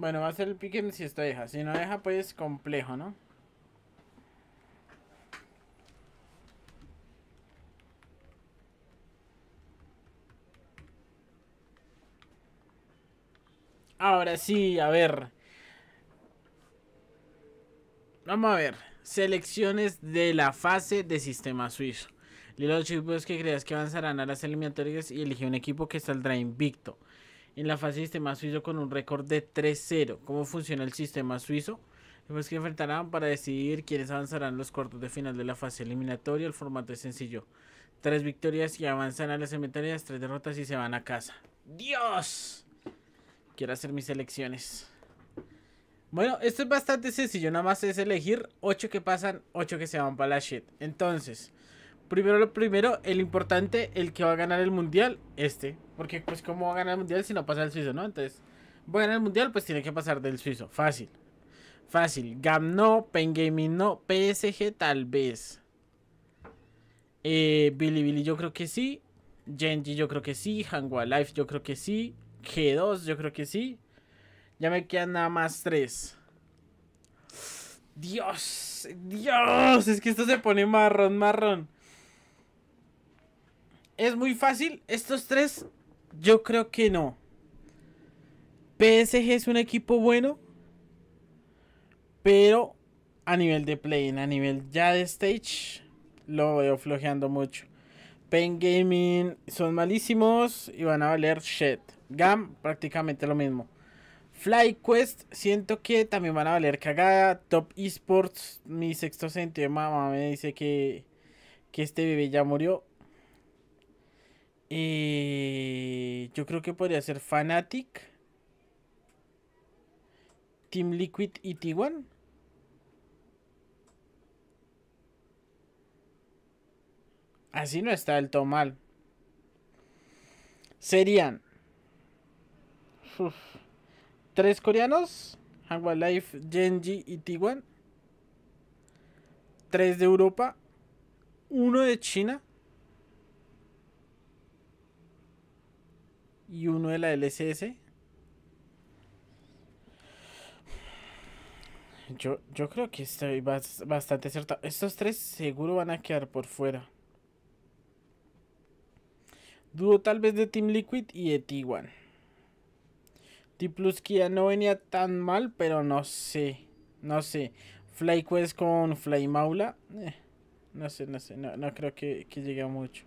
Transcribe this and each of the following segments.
Bueno, va a ser el piquen si esto deja. Si no deja, pues complejo, ¿no? Ahora sí, a ver. Vamos a ver. Selecciones de la fase de sistema suizo. Lilo los equipos que creas que avanzarán a las eliminatorias y elige un equipo que saldrá invicto en la fase sistema suizo con un récord de 3-0. ¿Cómo funciona el sistema suizo? Después que enfrentarán para decidir quiénes avanzarán los cuartos de final de la fase eliminatoria. El formato es sencillo. Tres victorias y avanzan a las semifinales, tres derrotas y se van a casa. ¡Dios! Quiero hacer mis elecciones. Bueno, esto es bastante sencillo, nada más es elegir 8 que pasan, ocho que se van para la shit. Entonces, Primero lo primero, el importante, el que va a ganar el mundial, este. Porque pues cómo va a ganar el mundial si no pasa el suizo, ¿no? Entonces, va a ganar el mundial, pues tiene que pasar del suizo. Fácil. Fácil. GAM no, no, PSG tal vez. Eh, Billy Billy yo creo que sí. Genji yo creo que sí. Hangua Life yo creo que sí. G2 yo creo que sí. Ya me quedan nada más tres. Dios, Dios, es que esto se pone marrón, marrón es muy fácil. Estos tres, yo creo que no. PSG es un equipo bueno, pero a nivel de Playing, a nivel ya de stage, lo veo flojeando mucho. Pen Gaming son malísimos y van a valer shit. GAM prácticamente lo mismo. FlyQuest siento que también van a valer cagada. Top Esports, mi sexto sentido, mamá me dice que, que este bebé ya murió. Y eh, yo creo que podría ser Fanatic, Team Liquid y T1. Así no está del todo mal. Serían tres coreanos, Life, Genji y T1. Tres de Europa, uno de China y uno de la LSS. Yo, yo creo que estoy bastante cierto. Estos tres seguro van a quedar por fuera. Dudo tal vez de Team Liquid y de T1. T-Plus no venía tan mal, pero no sé. No sé. Quest con Fly eh, no sé, no sé. No, creo que, que llegue a mucho.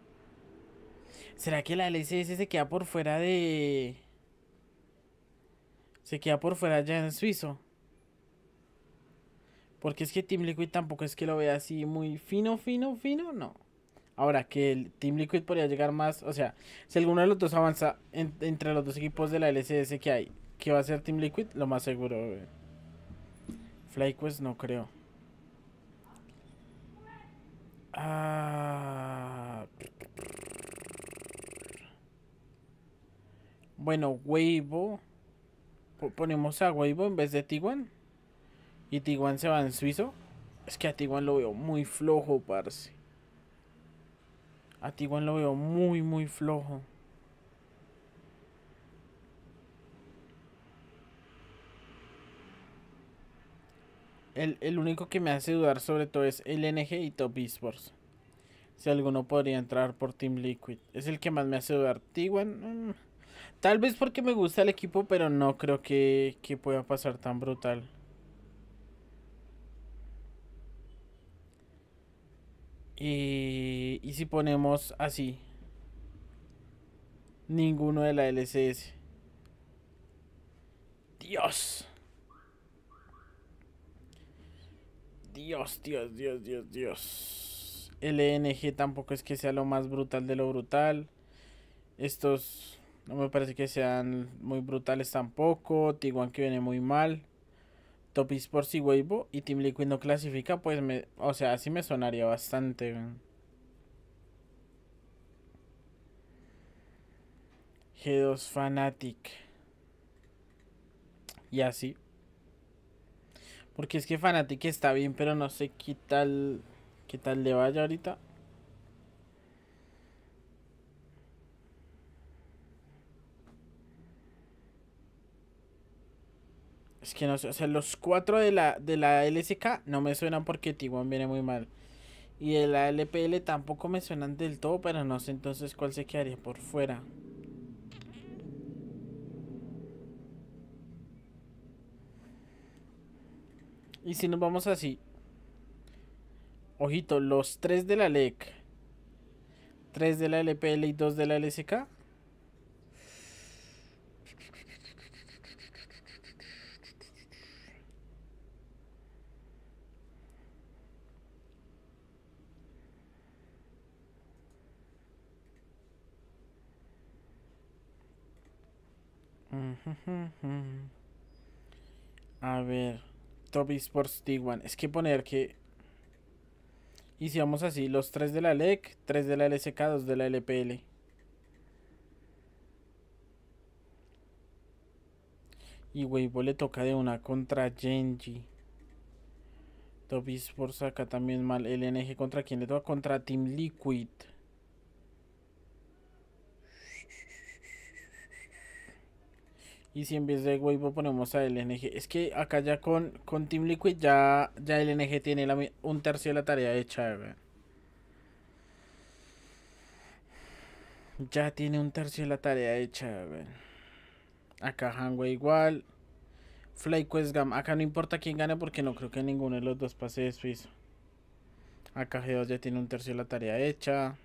¿Será que la LCS se queda por fuera de... Se queda por fuera ya en suizo? Porque es que Team Liquid tampoco es que lo vea así muy fino, fino, fino, no. Ahora, que el Team Liquid podría llegar más, o sea, si alguno de los dos avanza entre los dos equipos de la LCS que hay, que va a ser Team Liquid, lo más seguro, eh. FlyQuest no creo. Ah... Bueno, Weibo. Ponemos a Weibo en vez de Tiguan. Y Tiguan se va en suizo. Es que a Tiguan lo veo muy flojo, parce. A Tiguan lo veo muy, muy flojo. El, único que me hace dudar sobre todo es LNG y Top Esports. Si alguno podría entrar por Team Liquid. Es el que más me hace dudar. Tiguan... Mm, Tal vez porque me gusta el equipo, pero no creo que, pueda pasar tan brutal. Y, y si ponemos así. Ninguno de la LCS. Dios. Dios, Dios, Dios, Dios, Dios. LNG tampoco es que sea lo más brutal de lo brutal. Estos no me parece que sean muy brutales tampoco. Tiguan que viene muy mal. Top Esports y Weibo y Team Liquid no clasifica, pues me, o sea, así me sonaría bastante. G2 Fanatic. Y así. Porque es que Fanatic está bien, pero no sé qué tal qué tal le vaya ahorita. que no sé, o sea, los cuatro de la, de la LSK no me suenan porque Tiguan viene muy mal. Y de la LPL tampoco me suenan del todo, pero no sé entonces cuál se quedaría por fuera. Y si nos vamos así. Ojito, los tres de la LEC, 3 de la LPL y dos de la LSK A ver. Top Sports T1. Es que poner que... Y si vamos así, los 3 de la LEC, 3 de la LSK, 2 de la LPL. Y Weibo le toca de una contra Genji. Top Sports acá también mal. LNG contra quién le toca? Contra Team Liquid. Y si en vez de Weibo ponemos a LNG, es que acá ya con, con Team Liquid ya, ya LNG tiene un tercio de la tarea hecha, Ya tiene un tercio de la tarea hecha, Acá Hanway igual. FlyQuest Gam. Acá no importa quién gane porque no creo que ninguno de los dos pase de suizo. Acá G2 ya tiene un tercio de la tarea hecha.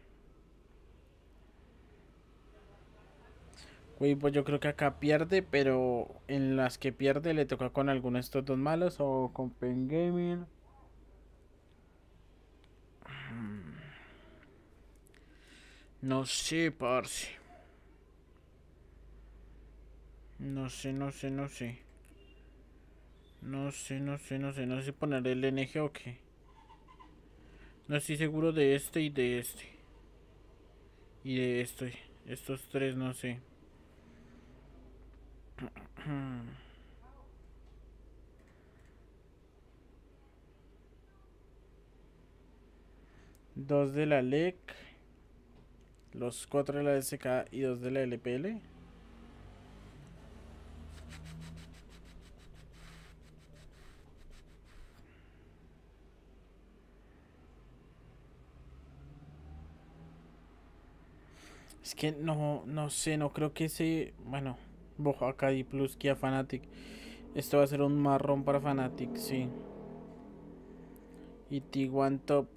Güey, pues yo creo que acá pierde, pero en las que pierde le toca con alguno de estos dos malos o con Pen Gaming. Mm. No sé, parce. No sé, no sé, no sé. No sé, no sé, no sé. No sé poner el NG o qué. No estoy seguro de este y de este. Y de este. Estos tres, no sé. Dos de la LEC. Los cuatro de la SK y dos de la LPL. Es que no, no sé, no creo que se... Bueno. Bojo y plus Kia Fanatic. Esto va a ser un marrón para Fanatic, sí. Y T1 Top.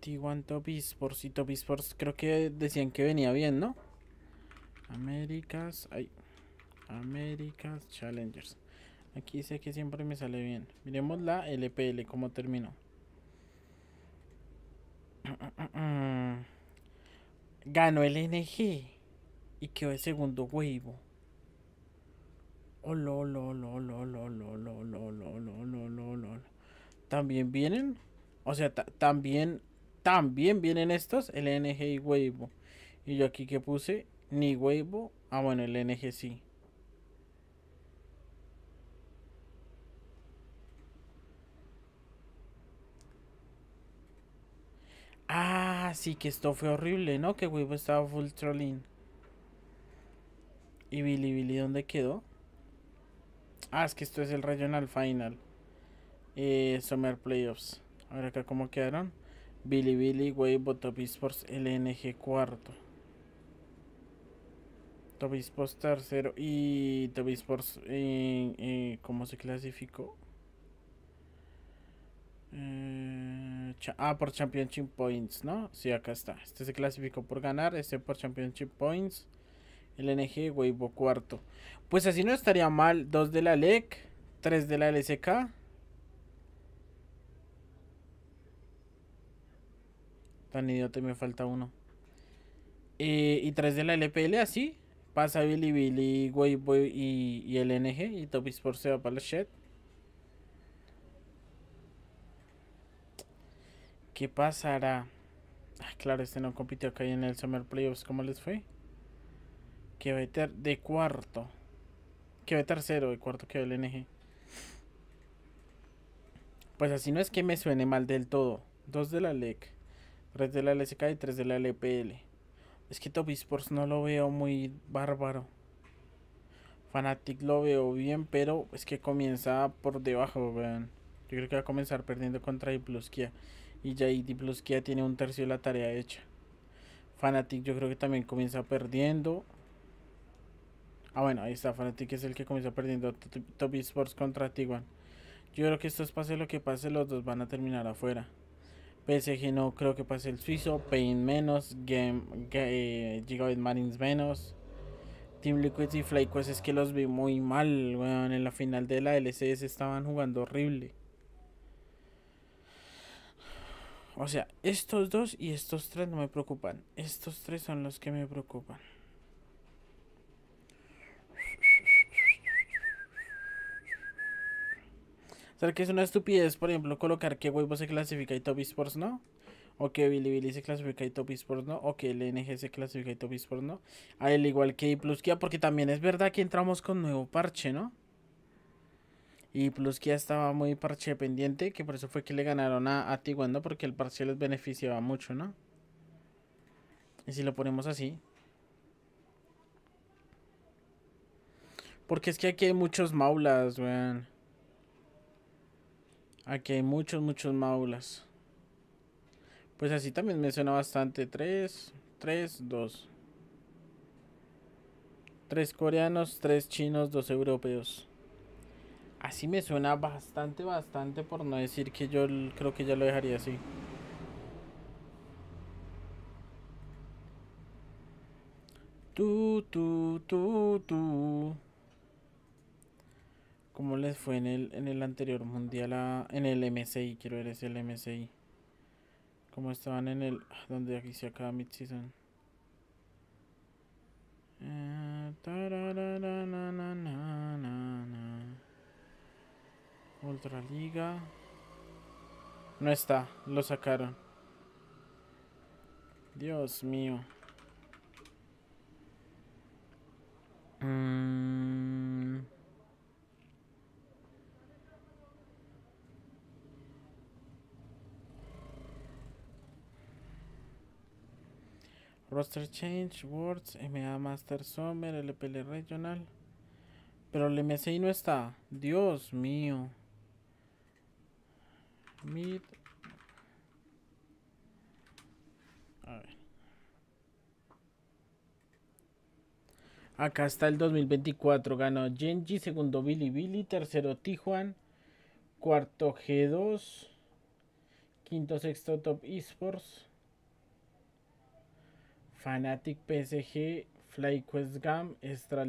T1 Top Esports y Top Esports creo que decían que venía bien, ¿no? Américas, ay, Américas Challengers. Aquí sé que siempre me sale bien. Miremos la LPL, cómo terminó. Mm, mm, mm. Ganó el NG y quedó el segundo huevo. También vienen, o sea, también, también vienen estos, el NG y huevo. Y yo aquí que puse, ni huevo, ah bueno, el NG sí. Así ah, que esto fue horrible, ¿no? Que Weibo estaba full trolling. ¿Y Billy Billy dónde quedó? Ah, es que esto es el Regional Final. Eh, Summer Playoffs. A ver acá cómo quedaron. Billy Billy, Weibo, Tobisports, LNG cuarto. Tobisports tercero y Tobisports eh, eh, ¿cómo se clasificó? Mm, ah, por Championship Points, ¿no? Sí, acá está. Este se clasificó por ganar, este por Championship Points. LNG, Weibo cuarto. Pues así no estaría mal. Dos de la LEC, tres de la LSK. Tan idiota, me falta uno. Eh, y tres de la LPL, así. Pasa Billy Billy, Weibo y, y LNG. Y Topis por se va para la Shed. ¿Qué pasará? Ah, claro, este no compitió acá en el Summer Playoffs. ¿Cómo les fue? Que va a de cuarto. Que va tercero, de cuarto que el NG. Pues así no es que me suene mal del todo. Dos de la LEC, tres de la LSK y tres de la LPL. Es que Top no lo veo muy bárbaro. Fanatic lo veo bien, pero es que comienza por debajo, weón. Yo creo que va a comenzar perdiendo contra Iplusquia y ya Plus que ya tiene un tercio de la tarea hecha. Fanatic yo creo que también comienza perdiendo. Ah, bueno, ahí está. Fanatic es el que comienza perdiendo Top Sports contra Tiguan. Yo creo que esto es pase lo que pase, los dos van a terminar afuera. PSG no creo que pase el suizo, Pain menos, Game, eh, Marines menos. Team Liquid y Flyquest es que los vi muy mal, en la final de la LCS estaban jugando horrible. O sea, estos dos y estos tres no me preocupan. Estos tres son los que me preocupan. O sea, que es una estupidez, por ejemplo, colocar que Weibo se clasifica y Top Esports no? ¿O que Bilibili se clasifica y Top no? ¿O que LNG se clasifica y Top no? A él igual que Kia, porque también es verdad que entramos con nuevo parche, ¿no? y plus que estaba muy parche pendiente, que por eso fue que le ganaron a, a Porque el parche les beneficiaba mucho, ¿no? Y si lo ponemos así. Porque es que aquí hay muchos maulas, weón. Aquí hay muchos, muchos maulas. Pues así también me suena bastante. Tres, tres, dos. Tres coreanos, tres chinos, dos europeos. Así me suena bastante, bastante, por no decir que yo creo que ya lo dejaría así. Tu, tu, tu, tu. ¿Cómo les fue en el, en el anterior mundial? A, en el MCI quiero ver ese el MSI. ¿Cómo estaban en el. Ah, donde aquí se acaba mid-season? Eh, Ultraliga. No está, lo sacaron. Dios mío. Mm. Roster Change, Words, MA Master Summer, LPL Regional. Pero el MSI no está. Dios mío. Acá está el 2024. Ganó Genji, segundo Billy Billy, tercero Tijuan, cuarto G2, quinto, sexto Top Esports, Fanatic PSG, FlyQuest Gam, Extra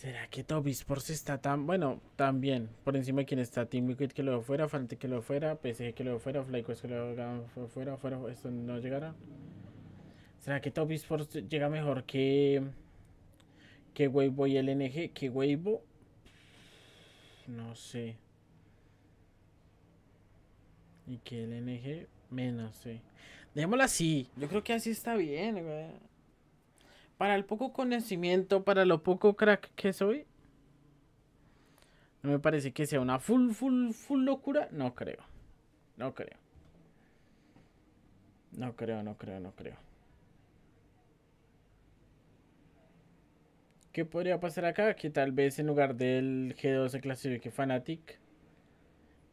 ¿Será que Toby Sports está tan... Bueno, tan bien? Por encima de quien está Team Liquid que lo fuera, Fante que lo fuera, PSG que lo fuera, Flyquest que lo fuera, fuera, esto no llegará. ¿Será que Toby Sports llega mejor que... que Weibo y LNG? ¿Que Weibo? No sé. Y que LNG menos, sí. Dejémosla así. Yo creo que así está bien, güey para el poco conocimiento, para lo poco crack que soy, no me parece que sea una full, full, full locura. No creo. No creo. No creo, no creo, no creo. ¿Qué podría pasar acá? Que tal vez en lugar del G2 se clasifique Fanatic.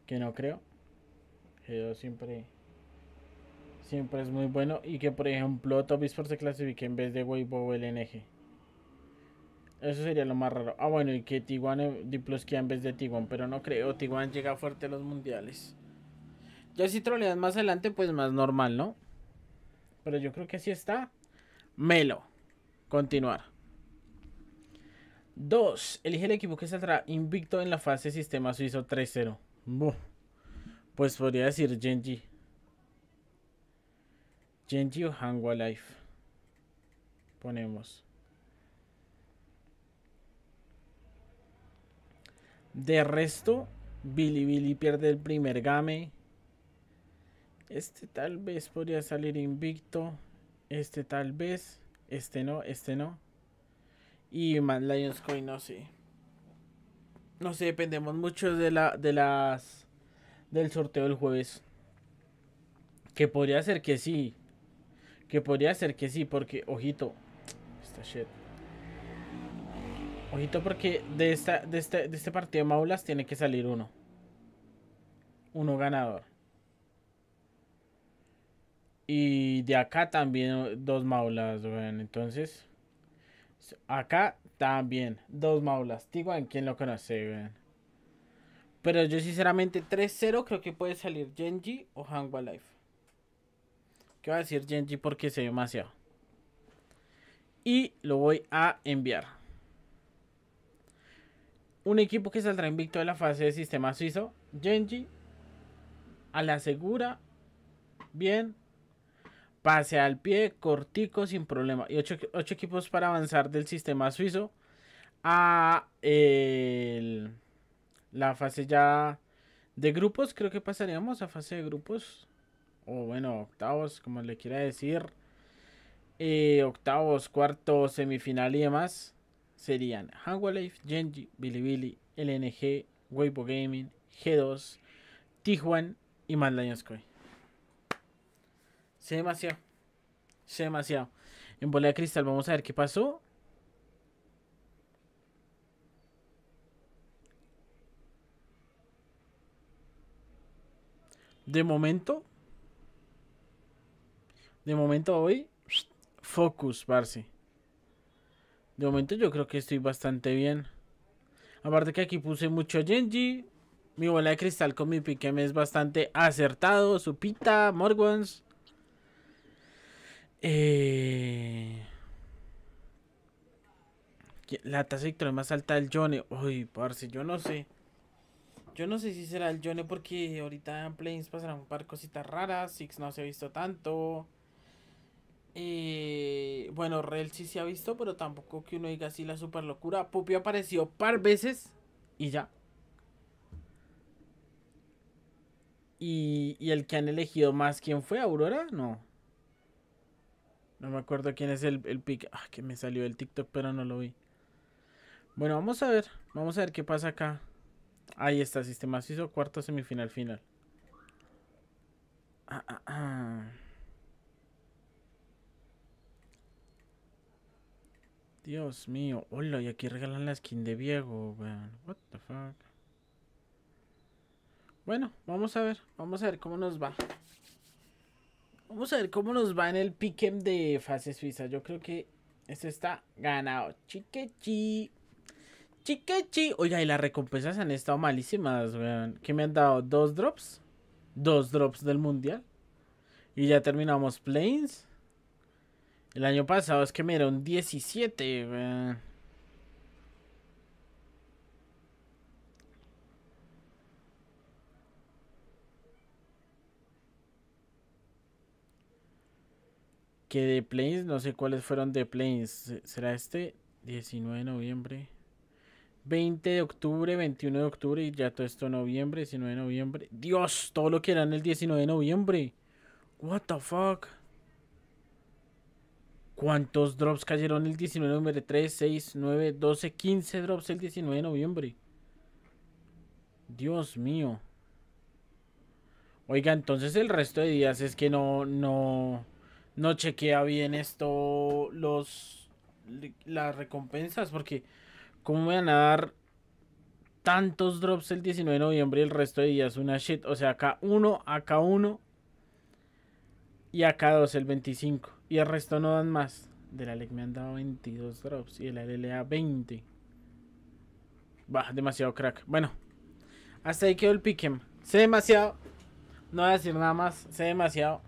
Que no creo. G2 siempre Siempre es muy bueno. Y que por ejemplo Tobisport se clasifique en vez de Weibo o LNG. Eso sería lo más raro. Ah, bueno, y que Tiguan eh, Diplosquia en vez de Tiguan. Pero no creo. Tiguan llega fuerte a los mundiales. Ya si trolean más adelante, pues más normal, ¿no? Pero yo creo que así está. Melo. Continuar. Dos. Elige el equipo que saldrá invicto en la fase sistema suizo 3-0. Pues podría decir Genji. Genji o Life. Ponemos. De resto, Billy Billy pierde el primer game. Este tal vez podría salir invicto. Este tal vez. Este no, este no. Y más Lions Coin, no sé. No sé, dependemos mucho de la de las del sorteo del jueves. Que podría ser que sí, que podría ser que sí, porque, ojito. Esta shit. Ojito porque de, esta, de, este, de este partido de Maulas tiene que salir uno. Uno ganador. Y de acá también dos Maulas, weón. entonces... Acá también dos Maulas. Tiguan, ¿quién lo conoce, weón. Pero yo sinceramente 3-0 creo que puede salir Genji o Hangwa Life va a decir Genji porque se ve demasiado. Y lo voy a enviar. Un equipo que saldrá invicto de la fase de sistema suizo. Genji. A la segura. Bien. Pase al pie. Cortico sin problema. Y ocho, equipos para avanzar del sistema suizo. A la fase ya de grupos. Creo que pasaríamos a fase de grupos o bueno, octavos, como le quiera decir, eh, octavos, cuartos, semifinal y demás, serían Life, Genji, Bilibili, LNG, Weibo Gaming, G2, Tijuana y Mad Lions demasiado. Sé demasiado. En bola cristal, vamos a ver qué pasó. De momento, de momento hoy, focus, Barsi. De momento yo creo que estoy bastante bien. Aparte que aquí puse mucho Genji. Mi bola de cristal con mi pique me es bastante acertado. Supita, Morgans. Eh, La tasa de victoria más alta del Johnny. Uy, parce, yo no sé. Yo no sé si será el Johnny porque ahorita en Plains pasarán un par de cositas raras. Six no se ha visto tanto. Eh, bueno, Rel sí se ha visto, pero tampoco que uno diga así la super locura. Pupi apareció par veces y ya. Y, el que han elegido más, ¿quién fue? ¿Aurora? No. No me acuerdo quién es el, pick. Ah, que me salió el TikTok, pero no lo vi. Bueno, vamos a ver. Vamos a ver qué pasa acá. Ahí está, sistema hizo cuarto semifinal final. Ah, ah, ah. Dios mío. Hola, y aquí regalan la skin de Diego, weón, What the fuck. Bueno, vamos a ver. Vamos a ver cómo nos va. Vamos a ver cómo nos va en el piquem de fase suiza. Yo creo que esto está ganado. Chiquechi. Chiquechi. oye, y las recompensas han estado malísimas, weón. ¿qué me han dado dos drops. Dos drops del mundial. Y ya terminamos planes. El año pasado es que me dieron 17, eh. Que de Planes, no sé cuáles fueron de Planes. ¿Será este? 19 de noviembre. 20 de octubre, 21 de octubre y ya todo esto noviembre, 19 de noviembre. Dios, todo lo que eran el 19 de noviembre. What the fuck? ¿Cuántos drops cayeron el 19 de noviembre? 3, 6, 9, 12, 15 drops el 19 de noviembre. Dios mío. Oiga, entonces el resto de días es que no, no, no chequea bien esto, los, las recompensas, porque ¿cómo me van a dar tantos drops el 19 de noviembre y el resto de días una shit? O sea, acá uno, acá uno y acá dos el 25. Y el resto no dan más. De la LEC me han dado 22 drops. Y el la LLA 20. Va, demasiado crack. Bueno. Hasta ahí quedó el pick'em. Sé demasiado. No voy a decir nada más. Sé demasiado.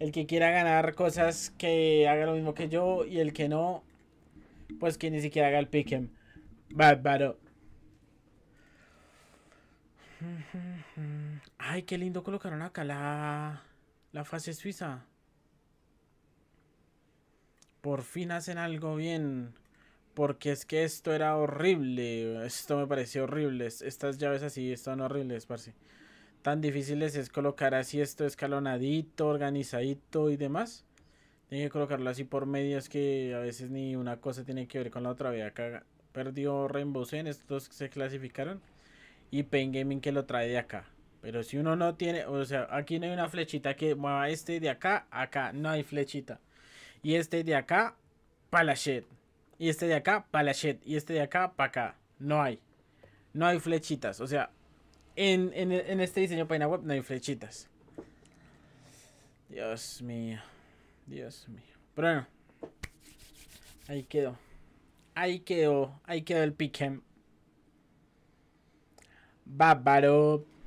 El que quiera ganar cosas que haga lo mismo que yo. Y el que no. Pues que ni siquiera haga el bad Bárbaro. Ay, qué lindo colocaron acá la, la fase suiza. Por fin hacen algo bien. Porque es que esto era horrible. Esto me pareció horrible. Estas llaves así están horribles, parce. Tan difíciles es colocar así esto escalonadito, organizadito y demás. Tiene que colocarlo así por medias que a veces ni una cosa tiene que ver con la otra. Vea, acá perdió Rainbow Zen. Estos se clasificaron. Y Pain Gaming que lo trae de acá. Pero si uno no tiene, o sea, aquí no hay una flechita que mueva este de acá acá. No hay flechita. Y este de acá, para la shit. Y este de acá, para la shit. Y este de acá, para acá. No hay. No hay flechitas. O sea, en, este diseño página web no hay flechitas. Dios mío. Dios mío. Pero bueno. Ahí quedó. Ahí quedó. Ahí quedó el Pickham. E Bárbaro.